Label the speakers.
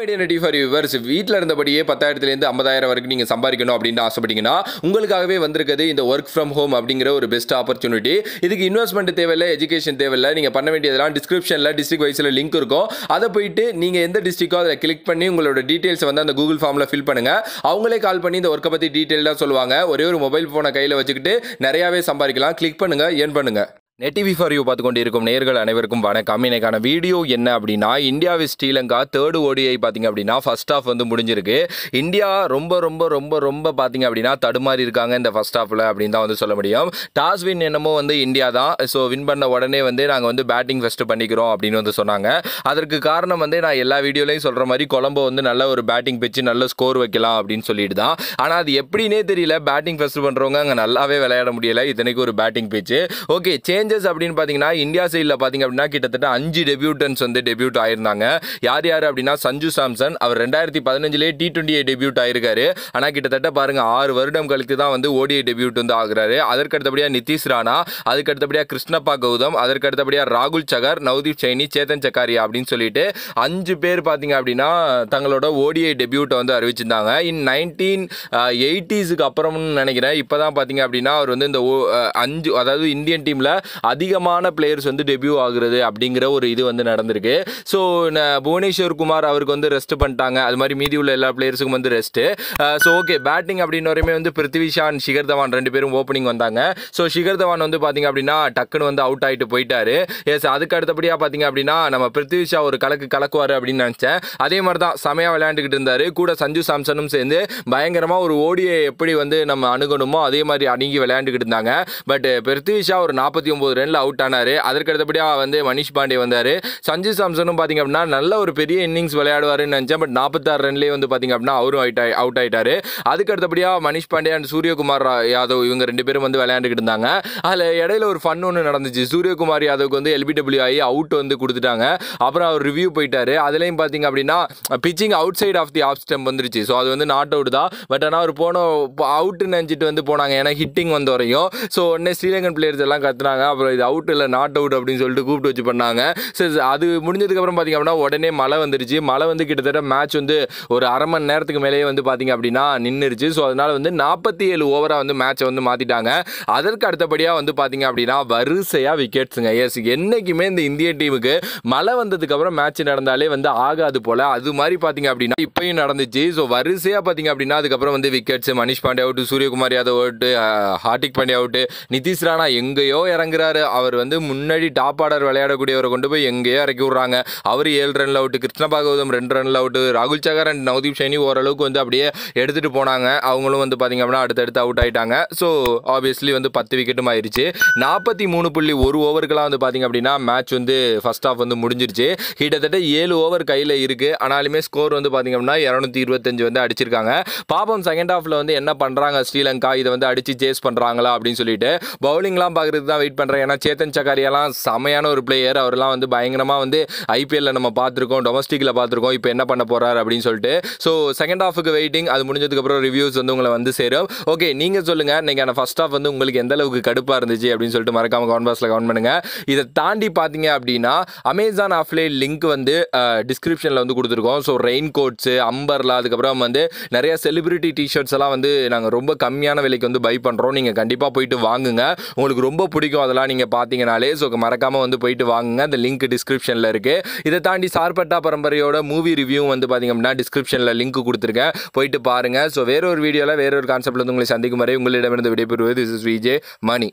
Speaker 1: மீடியனிட்டி for viewers வீட்டில் இருந்தபடியே பத்தாயிரத்துலேருந்து ஐம்பதாயிரம் வரைக்கும் நீங்கள் சம்பாதிக்கணும் அப்படின்னு ஆசைப்பட்டீங்கன்னா உங்களுக்காகவே வந்திருக்குது இந்த ஒர்க் ஃப்ரம் ஹோம் அப்படிங்கிற ஒரு பெஸ்ட் ஆப்பர்ச்சுனிட்டி இதுக்கு இன்வெஸ்ட்மெண்ட் தேவையில்லை எஜுகேஷன் தேவையில்லை நீங்கள் பண்ண வேண்டியதெல்லாம் டிஸ்கிரிப்ஷனில் டிஸ்ட்ரிக் வைஸில் லிங்க் இருக்கும் அதை போயிட்டு நீங்கள் எந்த டிஸ்ட்ரிக்கோ அதில் கிளிக் பண்ணி உங்களோட டீட்டெயில்ஸ் வந்து அந்த கூகுள் ஃபார்மில் ஃபில் பண்ணுங்கள் அவங்களே கால் பண்ணி இந்த ஒர்க்கை பற்றி டீட்டெயிலாக சொல்லுவாங்க ஒரே ஒரு மொபைல் ஃபோனை கையில் வச்சுக்கிட்டு நிறையாவே சம்பாதிக்கலாம் கிளிக் பண்ணுங்கள் ஏர்ன் பண்ணுங்கள் நெட்டிவி ஃபார் யூ பார்த்து கொண்டு இருக்கும் நேர்கள் அனைவருக்கும் வணக்கம் இன்னைக்கான வீடியோ என்ன அப்படின்னா இந்தியாவை ஸ்ரீலங்கா தேர்டு ஓடிஐ பார்த்திங்க அப்படின்னா ஃபஸ்ட் ஆஃப் வந்து முடிஞ்சிருக்கு இந்தியா ரொம்ப ரொம்ப ரொம்ப ரொம்ப பார்த்திங்க அப்படின்னா தடுமாறி இருக்காங்க இந்த ஃபஸ்ட் ஆஃபில் அப்படின்னு தான் வந்து சொல்ல முடியும் டாஸ் வின் என்னமோ வந்து இந்தியா தான் ஸோ வின் பண்ண உடனே வந்து நாங்கள் வந்து பேட்டிங் ஃபஸ்ட்டு பண்ணிக்கிறோம் அப்படின்னு வந்து சொன்னாங்க அதற்கு காரணம் வந்து நான் எல்லா வீடியோலையும் சொல்கிற மாதிரி கொலம்போ வந்து நல்ல ஒரு பேட்டிங் பிச்சு நல்ல ஸ்கோர் வைக்கலாம் அப்படின்னு சொல்லிட்டு தான் ஆனால் அது எப்படின்னே தெரியல பேட்டிங் ஃபஸ்ட்டு பண்ணுறவங்க அங்கே நல்லாவே விளையாட முடியலை இத்தனைக்கு ஒரு batting pitch okay change changes அப்படின்னு பார்த்தீங்கன்னா இந்தியா சைடில் பார்த்தீங்க அப்படின்னா கிட்டத்தட்ட அஞ்சு டெபியூட்டன்ஸ் வந்து டெபியூட் ஆயிருந்தாங்க யார் யார் அப்படின்னா சஞ்சு சாம்சன் அவர் ரெண்டாயிரத்தி பதினஞ்சுலேயே டி டுவெண்ட்டியை டெபியூட் ஆயிருக்காரு ஆனால் கிட்டத்தட்ட பாருங்க ஆறு வருடம் கழித்து தான் வந்து ஓடிஐ டெபியூட் வந்து ஆகுறாரு அதற்கடுத்தபடியாக நிதிஷ் ராணா அதுக்கடுத்தபடியாக கிருஷ்ணப்பா கௌதம் அதற்கடுத்தபடியாக ராகுல் சகர் நவதீப் சைனி சேத்தன் சக்காரியா அப்படின்னு சொல்லிட்டு அஞ்சு பேர் பார்த்தீங்க அப்படின்னா தங்களோட ஓடிஐ டெபியூட்டை வந்து அறிவிச்சிருந்தாங்க இன் நைன்டீன் எயிட்டிஸுக்கு அப்புறம்னு நினைக்கிறேன் இப்போ தான் பார்த்தீங்க அப்படின்னா அவர் வந்து இந்த அஞ்சு அதாவது இந்தியன் டீமில் அதிகமான பிளேயர்ஸ் வந்து டெபியூ ஆகுறது அப்படிங்கிற ஒரு இது வந்து நடந்திருக்கு ஸோ புவனேஸ்வர் குமார் அவருக்கு வந்து ரெஸ்ட் பண்ணிட்டாங்க அது மாதிரி மீதி உள்ள எல்லா பிளேயர்ஸுக்கும் வந்து ரெஸ்ட்டு ஸோ ஓகே பேட்டிங் அப்படின்னு வரையுமே வந்து பிருத்திவி ஷான் ஷிகர் தவான் ரெண்டு பேரும் ஓப்பனிங் வந்தாங்க ஸோ ஷிகர் தவான் வந்து பார்த்தீங்க அப்படின்னா டக்குன்னு வந்து அவுட் ஆகிட்டு போயிட்டாரு எஸ் அதுக்கு அடுத்தபடியாக பார்த்தீங்க அப்படின்னா நம்ம பிருத்திவி ஷா ஒரு கலக்கு கலக்குவார் அப்படின்னு நினச்சேன் அதே மாதிரி தான் செமையாக விளையாண்டுக்கிட்டு இருந்தார் கூட சஞ்சு சாம்சனும் சேர்ந்து பயங்கரமாக ஒரு ஓடியை எப்படி வந்து நம்ம அணுகணுமோ அதே மாதிரி அணுகி விளையாண்டுக்கிட்டு இருந்தாங்க பட் பிருத்திவி ஷா ஒரு நாற்பத்தி இருபத்தொம்போது ரனில் அவுட் ஆனார் அதற்கடுத்தபடியாக வந்து மணிஷ் பாண்டே வந்தார் சஞ்சு சாம்சனும் பார்த்திங்க அப்படின்னா நல்ல ஒரு பெரிய இன்னிங்ஸ் விளையாடுவாருன்னு நினச்சேன் பட் நாற்பத்தாறு ரன்லேயே வந்து பார்த்திங்க அப்படின்னா அவரும் அவுட் ஆகி அவுட் ஆகிட்டார் அதுக்கடுத்தபடியாக மணிஷ் பாண்டே அண்ட் சூரியகுமார் யாதவ் இவங்க ரெண்டு பேரும் வந்து விளையாண்டுக்கிட்டு இருந்தாங்க அதில் இடையில ஒரு ஃபன் ஒன்று நடந்துச்சு சூரியகுமார் யாதவுக்கு வந்து எல்பிடபிள்யூ ஆகி அவுட் வந்து கொடுத்துட்டாங்க அப்புறம் அவர் ரிவ்யூ போயிட்டார் அதுலேயும் பார்த்திங்க அப்படின்னா pitching outside off the off stump வந்துருச்சு ஸோ அது வந்து நாட் அவுட் தான் பட் ஆனால் அவர் போன அவுட்டு நினச்சிட்டு வந்து போனாங்க ஏன்னா ஹிட்டிங் வந்து வரையும் ஸோ உடனே ஸ்ரீலங்கன் பிளேயர்ஸ் எல்லாம் கத்துனாங்க அப்புறம் இது அவுட் இல்லை நாட் அவுட் அப்படின்னு சொல்லிட்டு கூப்பிட்டு வச்சு பண்ணாங்க சரி அது முடிஞ்சதுக்கப்புறம் பார்த்திங்க அப்படின்னா உடனே மழை வந்துருச்சு மழை வந்து கிட்டத்தட்ட மேட்ச் வந்து ஒரு அரை மணி நேரத்துக்கு மேலேயே வந்து பார்த்திங்க அப்படின்னா நின்றுச்சு ஸோ அதனால் வந்து நாற்பத்தி ஏழு ஓவராக வந்து மேட்சை வந்து மாற்றிட்டாங்க அதற்கு அடுத்தபடியாக வந்து பார்த்திங்க அப்படின்னா வரிசையாக விக்கெட்ஸுங்க எஸ் என்றைக்குமே இந்த இந்திய டீமுக்கு மழை வந்ததுக்கப்புறம் மேட்ச் நடந்தாலே வந்து ஆகாது போல் அது மாதிரி பார்த்திங்க அப்படின்னா இப்போயும் நடந்துச்சு ஸோ வரிசையாக பார்த்திங்க அப்படின்னா அதுக்கப்புறம் வந்து wickets Manish Pandey out Suryakumar Yadav out Hardik Pandey out Nitish Rana எங்கேயோ இறங்குற இருக்கிறாரு அவர் வந்து முன்னாடி டாப் ஆர்டர் விளையாடக்கூடியவரை கொண்டு போய் எங்கேயோ இறக்கி விட்றாங்க அவர் ஏழு ரன்ல அவுட்டு கிருஷ்ண பாகவதம் ரெண்டு ரன்ல அவுட்டு ராகுல் சகர் அண்ட் நவதீப் சைனி ஓரளவுக்கு வந்து அப்படியே எடுத்துகிட்டு போனாங்க அவங்களும் வந்து பார்த்திங்க அப்படின்னா அடுத்தடுத்து அவுட் ஆகிட்டாங்க ஸோ ஆப்வியஸ்லி வந்து பத்து விக்கெட்டும் ஆயிடுச்சு நாற்பத்தி மூணு புள்ளி ஒரு ஓவருக்கெல்லாம் வந்து பார்த்திங்க அப்படின்னா மேட்ச் வந்து ஃபஸ்ட் ஆஃப் வந்து முடிஞ்சிருச்சு கிட்டத்தட்ட ஏழு ஓவர் கையில் இருக்குது ஆனாலுமே ஸ்கோர் வந்து பார்த்திங்க அப்படின்னா இரநூத்தி இருபத்தஞ்சு வந்து அடிச்சிருக்காங்க பாப்பம் செகண்ட் ஆஃபில் வந்து என்ன பண்ணுறாங்க ஸ்ரீலங்கா இதை வந்து அடித்து சேஸ் பண்ணுறாங்களா அப்படின்னு சொல்லிட்டு பவுலிங்லாம் பார்க்குறதுக்கு தான் வெயிட் பண்ணுறாங்க ஏன்னா சேத்தன் சக்காரியெல்லாம் செமையான ஒரு பிளேயர் அவரெல்லாம் வந்து பயங்கரமாக வந்து ஐபிஎல்லில் நம்ம பார்த்துருக்கோம் டொமஸ்டிக்கில் பார்த்துருக்கோம் இப்போ என்ன பண்ண போகிறார் அப்படின்னு சொல்லிட்டு ஸோ செகண்ட் ஹாஃபுக்கு வெயிட்டிங் அது முடிஞ்சதுக்கப்புறம் ரிவ்யூஸ் வந்து உங்களை வந்து சேரும் ஓகே நீங்கள் சொல்லுங்கள் நீங்கள் ஆனால் ஃபஸ்ட் ஹாஃப் வந்து உங்களுக்கு எந்த அளவுக்கு கடுப்பாக இருந்துச்சு அப்படின்னு சொல்லிட்டு மறக்காமல் பாஸில் கவுண்ட் பண்ணுங்கள் இதை தாண்டி பார்த்தீங்க அப்படின்னா அமேசான் ஆஃப்லைன் லிங்க் வந்து டிஸ்கிரிப்ஷனில் வந்து கொடுத்துருக்கோம் ஸோ ரெயின் கோட்ஸு அம்பர்லாம் அதுக்கப்புறம் வந்து நிறையா செலிபிரிட்டி டிஷர்ட்ஸ் எல்லாம் வந்து நாங்கள் ரொம்ப கம்மியான விலைக்கு வந்து பை பண்ணுறோம் நீங்கள் கண்டிப்பாக போயிட்டு வாங்குங்க உங்களுக்கு ரொம்ப பிடிக்கும் அதெல்லாம் ஃபுல்லாக நீங்கள் பார்த்தீங்கனாலே ஸோ மறக்காமல் வந்து போயிட்டு வாங்குங்க அந்த லிங்க் டிஸ்கிரிப்ஷனில் இருக்குது இதை தாண்டி சார்பட்டா பரம்பரையோட மூவி ரிவ்யூ வந்து பார்த்திங்க அப்படின்னா டிஸ்கிரிப்ஷனில் லிங்க் கொடுத்துருக்கேன் போயிட்டு பாருங்கள் ஸோ வேறொரு வீடியோவில் வேற ஒரு கான்செப்ட்டில் உங்களை சந்திக்கும் வரை உங்களிடமிருந்து விடைபெறுவது இஸ் விஜே மணி